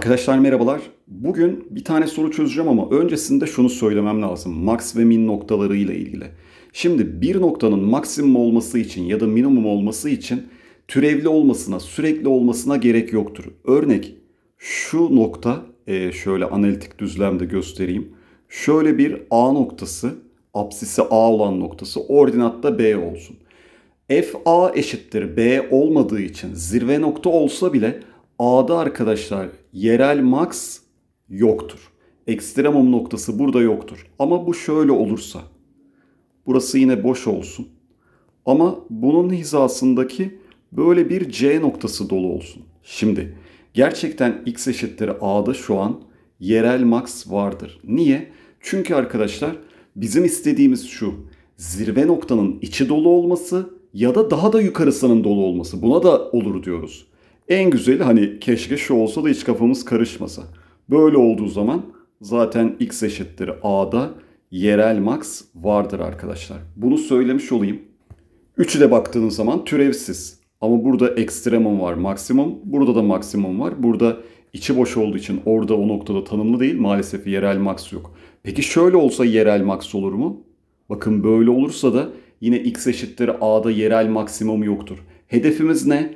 Arkadaşlar merhabalar. Bugün bir tane soru çözeceğim ama öncesinde şunu söylemem lazım. Max ve min noktaları ile ilgili. Şimdi bir noktanın maksimum olması için ya da minimum olması için türevli olmasına, sürekli olmasına gerek yoktur. Örnek şu nokta e, şöyle analitik düzlemde göstereyim. Şöyle bir A noktası, apsisi A olan noktası ordinatta B olsun. F A eşittir B olmadığı için zirve nokta olsa bile A'da arkadaşlar yerel max yoktur. Ekstremum noktası burada yoktur. Ama bu şöyle olursa. Burası yine boş olsun. Ama bunun hizasındaki böyle bir C noktası dolu olsun. Şimdi gerçekten x eşittir A'da şu an yerel max vardır. Niye? Çünkü arkadaşlar bizim istediğimiz şu. Zirve noktanın içi dolu olması ya da daha da yukarısının dolu olması. Buna da olur diyoruz. En güzel hani keşke şu olsa da hiç kafamız karışmasa. Böyle olduğu zaman zaten x eşittir a'da yerel max vardır arkadaşlar. Bunu söylemiş olayım. Üçü de baktığınız zaman türevsiz. Ama burada ekstremum var maksimum. Burada da maksimum var. Burada içi boş olduğu için orada o noktada tanımlı değil. Maalesef yerel max yok. Peki şöyle olsa yerel max olur mu? Bakın böyle olursa da yine x eşittir a'da yerel maksimum yoktur. Hedefimiz ne?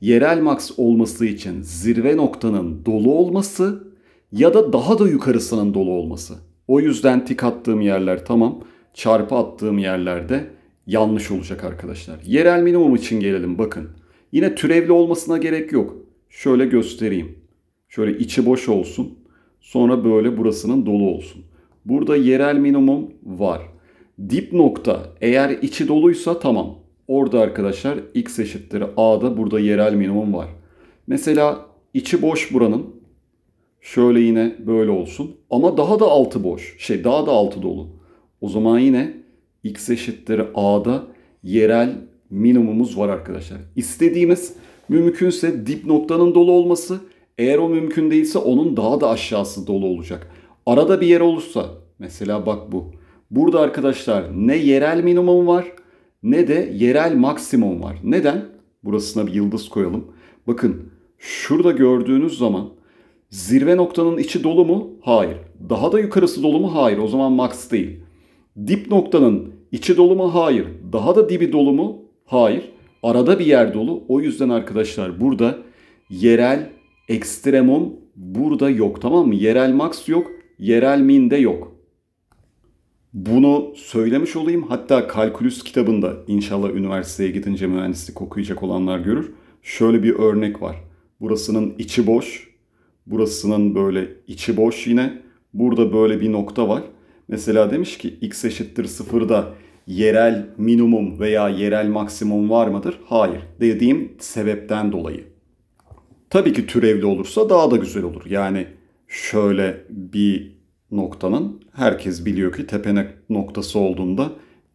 yerel max olması için zirve noktanın dolu olması ya da daha da yukarısının dolu olması. O yüzden tik attığım yerler tamam, çarpı attığım yerlerde yanlış olacak arkadaşlar. Yerel minimum için gelelim bakın. Yine türevli olmasına gerek yok. Şöyle göstereyim. Şöyle içi boş olsun. Sonra böyle burasının dolu olsun. Burada yerel minimum var. Dip nokta eğer içi doluysa tamam. Orada arkadaşlar x eşittir a'da burada yerel minimum var. Mesela içi boş buranın. Şöyle yine böyle olsun. Ama daha da altı boş. Şey daha da altı dolu. O zaman yine x eşittir a'da yerel minimumumuz var arkadaşlar. İstediğimiz mümkünse dip noktanın dolu olması. Eğer o mümkün değilse onun daha da aşağısı dolu olacak. Arada bir yer olursa mesela bak bu. Burada arkadaşlar ne yerel minimum var ne de yerel maksimum var. Neden? Burasına bir yıldız koyalım. Bakın şurada gördüğünüz zaman zirve noktanın içi dolu mu? Hayır. Daha da yukarısı dolu mu? Hayır. O zaman max değil. Dip noktanın içi dolu mu? Hayır. Daha da dibi dolu mu? Hayır. Arada bir yer dolu. O yüzden arkadaşlar burada yerel ekstremum burada yok tamam mı? Yerel max yok, yerel min de yok. Bunu söylemiş olayım. Hatta kalkülüs kitabında inşallah üniversiteye gidince mühendislik okuyacak olanlar görür. Şöyle bir örnek var. Burasının içi boş. Burasının böyle içi boş yine. Burada böyle bir nokta var. Mesela demiş ki x eşittir sıfırda yerel minimum veya yerel maksimum var mıdır? Hayır. Dediğim sebepten dolayı. Tabii ki türevli olursa daha da güzel olur. Yani şöyle bir noktanın herkes biliyor ki tepene noktası olduğunda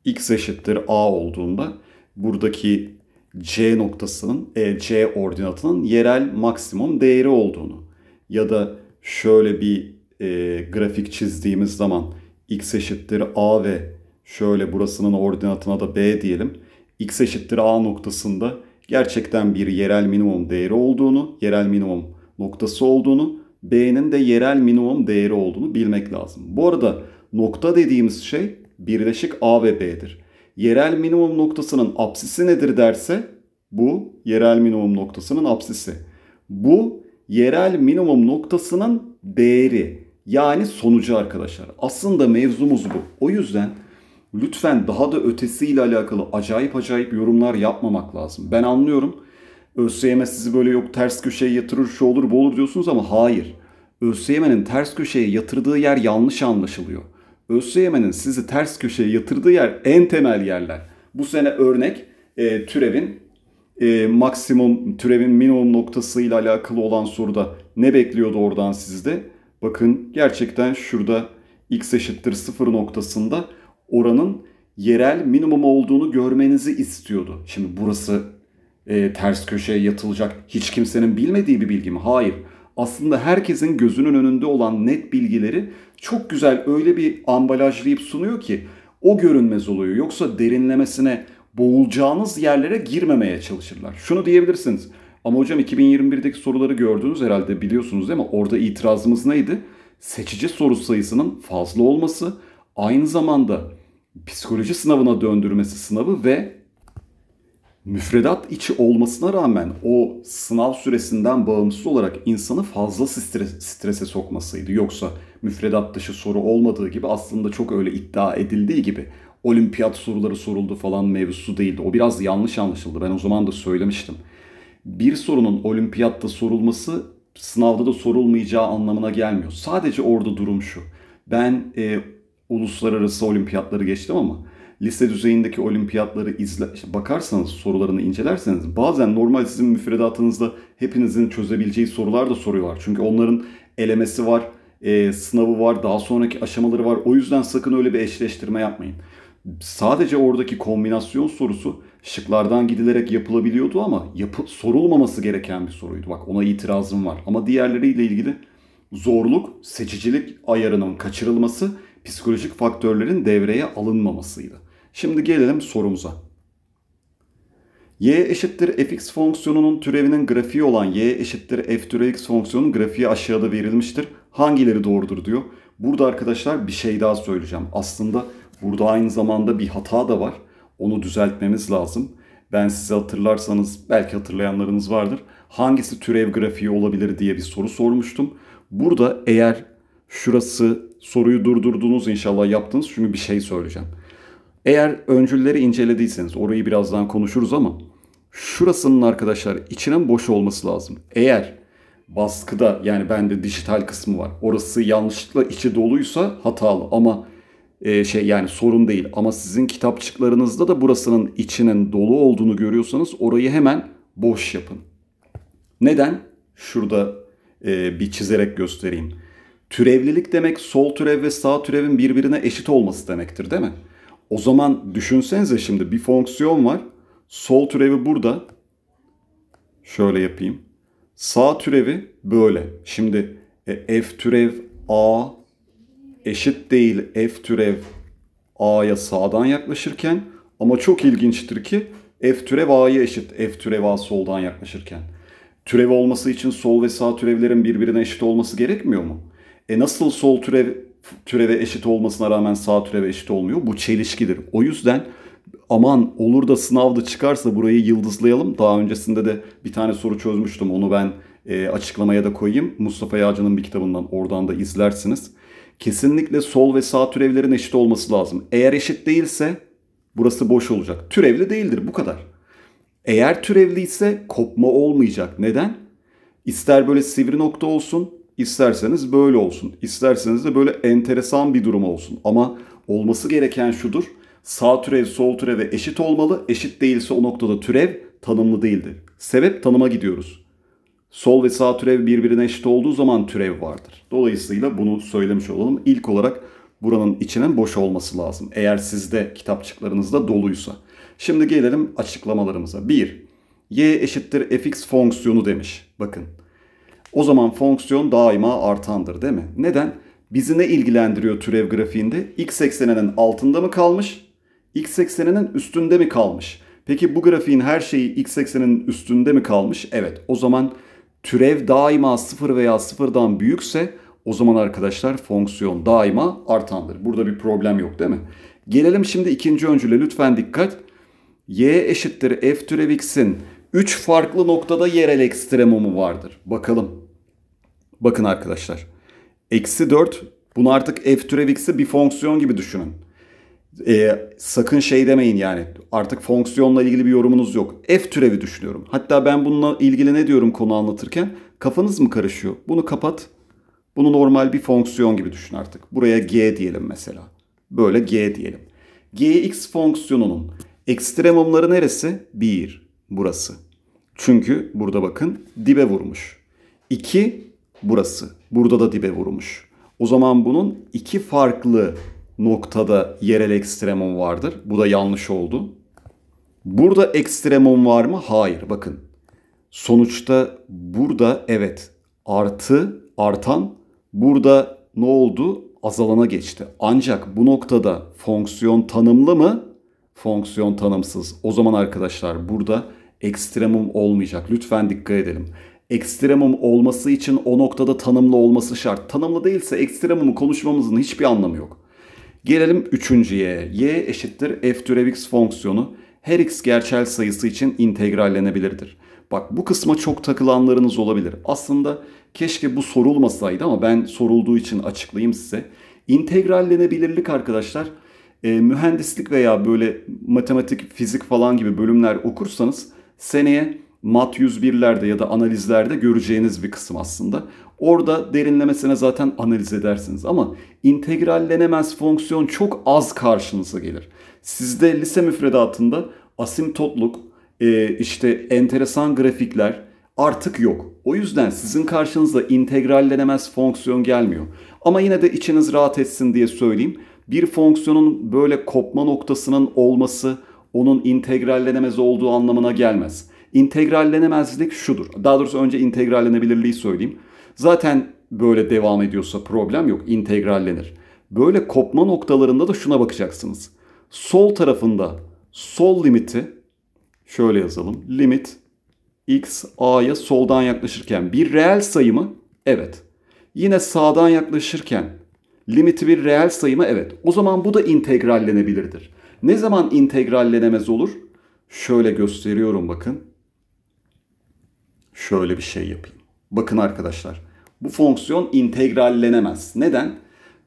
x eşittir a olduğunda buradaki c noktasının e, c ordinatının yerel maksimum değeri olduğunu ya da şöyle bir e, grafik çizdiğimiz zaman x eşittir a ve şöyle burasının ordinatına da b diyelim x eşittir a noktasında gerçekten bir yerel minimum değeri olduğunu, yerel minimum noktası olduğunu B'nin de yerel minimum değeri olduğunu bilmek lazım. Bu arada nokta dediğimiz şey birleşik A ve B'dir. Yerel minimum noktasının apsisi nedir derse bu yerel minimum noktasının apsisi. Bu yerel minimum noktasının değeri yani sonucu arkadaşlar. Aslında mevzumuz bu. O yüzden lütfen daha da ötesiyle alakalı acayip acayip yorumlar yapmamak lazım. Ben anlıyorum ÖSYM sizi böyle yok ters köşeye yatırır şu olur bu olur diyorsunuz ama hayır. ÖSYM'nin ters köşeye yatırdığı yer yanlış anlaşılıyor. ÖSYM'nin sizi ters köşeye yatırdığı yer en temel yerler. Bu sene örnek e, türevin e, maksimum türevin minimum noktasıyla alakalı olan soruda ne bekliyordu oradan sizde? Bakın gerçekten şurada x eşittir 0 noktasında oranın yerel minimum olduğunu görmenizi istiyordu. Şimdi burası e, ters köşeye yatılacak hiç kimsenin bilmediği bir bilgi mi? Hayır. Aslında herkesin gözünün önünde olan net bilgileri çok güzel öyle bir ambalajlayıp sunuyor ki o görünmez oluyor. Yoksa derinlemesine boğulacağınız yerlere girmemeye çalışırlar. Şunu diyebilirsiniz. Ama hocam 2021'deki soruları gördünüz herhalde biliyorsunuz değil mi? Orada itirazımız neydi? Seçici soru sayısının fazla olması, aynı zamanda psikoloji sınavına döndürmesi sınavı ve müfredat içi olmasına rağmen o sınav süresinden bağımsız olarak insanı fazla strese sokmasıydı. Yoksa müfredat dışı soru olmadığı gibi aslında çok öyle iddia edildiği gibi olimpiyat soruları soruldu falan mevzusu değildi. O biraz yanlış anlaşıldı. Ben o zaman da söylemiştim. Bir sorunun olimpiyatta sorulması sınavda da sorulmayacağı anlamına gelmiyor. Sadece orada durum şu. Ben e, uluslararası olimpiyatları geçtim ama lise düzeyindeki olimpiyatları izle, bakarsanız sorularını incelerseniz bazen normal sizin müfredatınızda hepinizin çözebileceği sorular da soruyorlar. Çünkü onların elemesi var, e, sınavı var, daha sonraki aşamaları var. O yüzden sakın öyle bir eşleştirme yapmayın. Sadece oradaki kombinasyon sorusu şıklardan gidilerek yapılabiliyordu ama yapı, sorulmaması gereken bir soruydu. Bak ona itirazım var. Ama diğerleriyle ilgili zorluk, seçicilik ayarının kaçırılması, psikolojik faktörlerin devreye alınmamasıydı. Şimdi gelelim sorumuza. y eşittir fx fonksiyonunun türevinin grafiği olan y eşittir f türev x fonksiyonunun grafiği aşağıda verilmiştir. Hangileri doğrudur diyor. Burada arkadaşlar bir şey daha söyleyeceğim. Aslında burada aynı zamanda bir hata da var. Onu düzeltmemiz lazım. Ben size hatırlarsanız belki hatırlayanlarınız vardır. Hangisi türev grafiği olabilir diye bir soru sormuştum. Burada eğer şurası soruyu durdurdunuz inşallah yaptınız çünkü bir şey söyleyeceğim. Eğer öncülleri incelediyseniz orayı birazdan konuşuruz ama şurasının arkadaşlar içinin boş olması lazım. Eğer baskıda yani bende dijital kısmı var. Orası yanlışlıkla içi doluysa hatalı ama e, şey yani sorun değil. Ama sizin kitapçıklarınızda da burasının içinin dolu olduğunu görüyorsanız orayı hemen boş yapın. Neden? Şurada e, bir çizerek göstereyim. Türevlilik demek sol türev ve sağ türevin birbirine eşit olması demektir değil mi? O zaman düşünsenize şimdi bir fonksiyon var. Sol türevi burada. Şöyle yapayım. Sağ türevi böyle. Şimdi e, f türev a eşit değil f türev a'ya sağdan yaklaşırken ama çok ilginçtir ki f türev a'ya eşit f türev a soldan yaklaşırken. Türev olması için sol ve sağ türevlerin birbirine eşit olması gerekmiyor mu? E nasıl sol türev türeve eşit olmasına rağmen sağ türeve eşit olmuyor. Bu çelişkidir. O yüzden aman olur da sınavda çıkarsa burayı yıldızlayalım. Daha öncesinde de bir tane soru çözmüştüm. Onu ben e, açıklamaya da koyayım. Mustafa Yağcı'nın bir kitabından oradan da izlersiniz. Kesinlikle sol ve sağ türevlerin eşit olması lazım. Eğer eşit değilse burası boş olacak. Türevli değildir bu kadar. Eğer türevli ise kopma olmayacak. Neden? İster böyle sivri nokta olsun, İsterseniz böyle olsun. İsterseniz de böyle enteresan bir durum olsun. Ama olması gereken şudur. Sağ türev sol türev eşit olmalı. Eşit değilse o noktada türev tanımlı değildir. Sebep tanıma gidiyoruz. Sol ve sağ türev birbirine eşit olduğu zaman türev vardır. Dolayısıyla bunu söylemiş olalım. İlk olarak buranın içinin boş olması lazım. Eğer sizde kitapçıklarınızda doluysa. Şimdi gelelim açıklamalarımıza. 1. Y eşittir fx fonksiyonu demiş. Bakın o zaman fonksiyon daima artandır değil mi? Neden? Bizi ne ilgilendiriyor türev grafiğinde? X ekseninin altında mı kalmış? X ekseninin üstünde mi kalmış? Peki bu grafiğin her şeyi X ekseninin üstünde mi kalmış? Evet o zaman türev daima 0 veya 0'dan büyükse o zaman arkadaşlar fonksiyon daima artandır. Burada bir problem yok değil mi? Gelelim şimdi ikinci öncüle lütfen dikkat. Y eşittir f türev x'in 3 farklı noktada yerel ekstremumu vardır. Bakalım Bakın arkadaşlar. Eksi 4 bunu artık f türev x'i bir fonksiyon gibi düşünün. Ee, sakın şey demeyin yani artık fonksiyonla ilgili bir yorumunuz yok. F türevi düşünüyorum. Hatta ben bununla ilgili ne diyorum konu anlatırken kafanız mı karışıyor? Bunu kapat. Bunu normal bir fonksiyon gibi düşün artık. Buraya g diyelim mesela. Böyle g diyelim. gx fonksiyonunun ekstremumları neresi? 1. Burası. Çünkü burada bakın dibe vurmuş. 2 burası. Burada da dibe vurmuş. O zaman bunun iki farklı noktada yerel ekstremum vardır. Bu da yanlış oldu. Burada ekstremum var mı? Hayır. Bakın. Sonuçta burada evet artı artan burada ne oldu? Azalana geçti. Ancak bu noktada fonksiyon tanımlı mı? Fonksiyon tanımsız. O zaman arkadaşlar burada ekstremum olmayacak. Lütfen dikkat edelim ekstremum olması için o noktada tanımlı olması şart. Tanımlı değilse ekstremumu konuşmamızın hiçbir anlamı yok. Gelelim üçüncüye. y eşittir f türev x fonksiyonu her x gerçel sayısı için integrallenebilirdir. Bak bu kısma çok takılanlarınız olabilir. Aslında keşke bu sorulmasaydı ama ben sorulduğu için açıklayayım size. İntegrallenebilirlik arkadaşlar e, mühendislik veya böyle matematik, fizik falan gibi bölümler okursanız seneye mat 101'lerde ya da analizlerde göreceğiniz bir kısım aslında. Orada derinlemesine zaten analiz edersiniz ama integrallenemez fonksiyon çok az karşınıza gelir. Sizde lise müfredatında asimtotluk, e, işte enteresan grafikler artık yok. O yüzden sizin karşınıza integrallenemez fonksiyon gelmiyor. Ama yine de içiniz rahat etsin diye söyleyeyim. Bir fonksiyonun böyle kopma noktasının olması onun integrallenemez olduğu anlamına gelmez İntegrallenemezlik şudur. Daha doğrusu önce integrallenebilirliği söyleyeyim. Zaten böyle devam ediyorsa problem yok. integrallenir. Böyle kopma noktalarında da şuna bakacaksınız. Sol tarafında sol limiti şöyle yazalım. Limit x a'ya soldan yaklaşırken bir reel sayı mı? Evet. Yine sağdan yaklaşırken limiti bir reel sayı mı? Evet. O zaman bu da integrallenebilirdir. Ne zaman integrallenemez olur? Şöyle gösteriyorum bakın şöyle bir şey yapayım. Bakın arkadaşlar bu fonksiyon integrallenemez. Neden?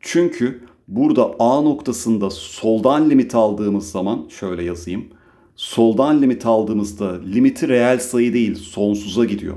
Çünkü burada A noktasında soldan limit aldığımız zaman şöyle yazayım. Soldan limit aldığımızda limiti reel sayı değil sonsuza gidiyor.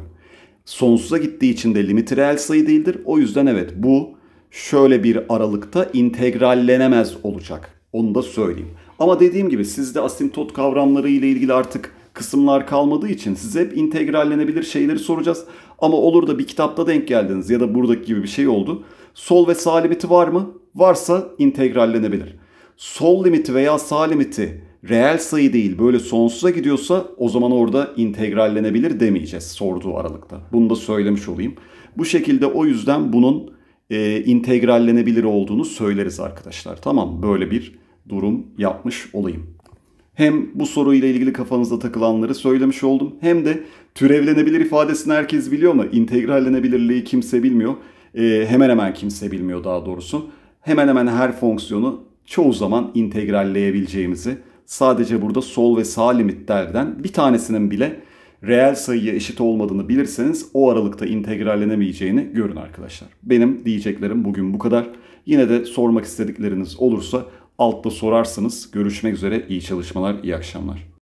Sonsuza gittiği için de limiti reel sayı değildir. O yüzden evet bu şöyle bir aralıkta integrallenemez olacak. Onu da söyleyeyim. Ama dediğim gibi sizde asimtot kavramları ile ilgili artık kısımlar kalmadığı için size hep integrallenebilir şeyleri soracağız. Ama olur da bir kitapta denk geldiniz ya da buradaki gibi bir şey oldu. Sol ve sağ limiti var mı? Varsa integrallenebilir. Sol limiti veya sağ limiti reel sayı değil böyle sonsuza gidiyorsa o zaman orada integrallenebilir demeyeceğiz sorduğu aralıkta. Bunu da söylemiş olayım. Bu şekilde o yüzden bunun e, integrallenebilir olduğunu söyleriz arkadaşlar. Tamam böyle bir durum yapmış olayım. Hem bu soruyla ilgili kafanızda takılanları söylemiş oldum. Hem de türevlenebilir ifadesini herkes biliyor mu? İntegrallenebilirliği kimse bilmiyor. Ee, hemen hemen kimse bilmiyor daha doğrusu. Hemen hemen her fonksiyonu çoğu zaman integralleyebileceğimizi sadece burada sol ve sağ limitlerden bir tanesinin bile reel sayıya eşit olmadığını bilirseniz o aralıkta integrallenemeyeceğini görün arkadaşlar. Benim diyeceklerim bugün bu kadar. Yine de sormak istedikleriniz olursa altta sorarsınız. Görüşmek üzere. İyi çalışmalar, iyi akşamlar.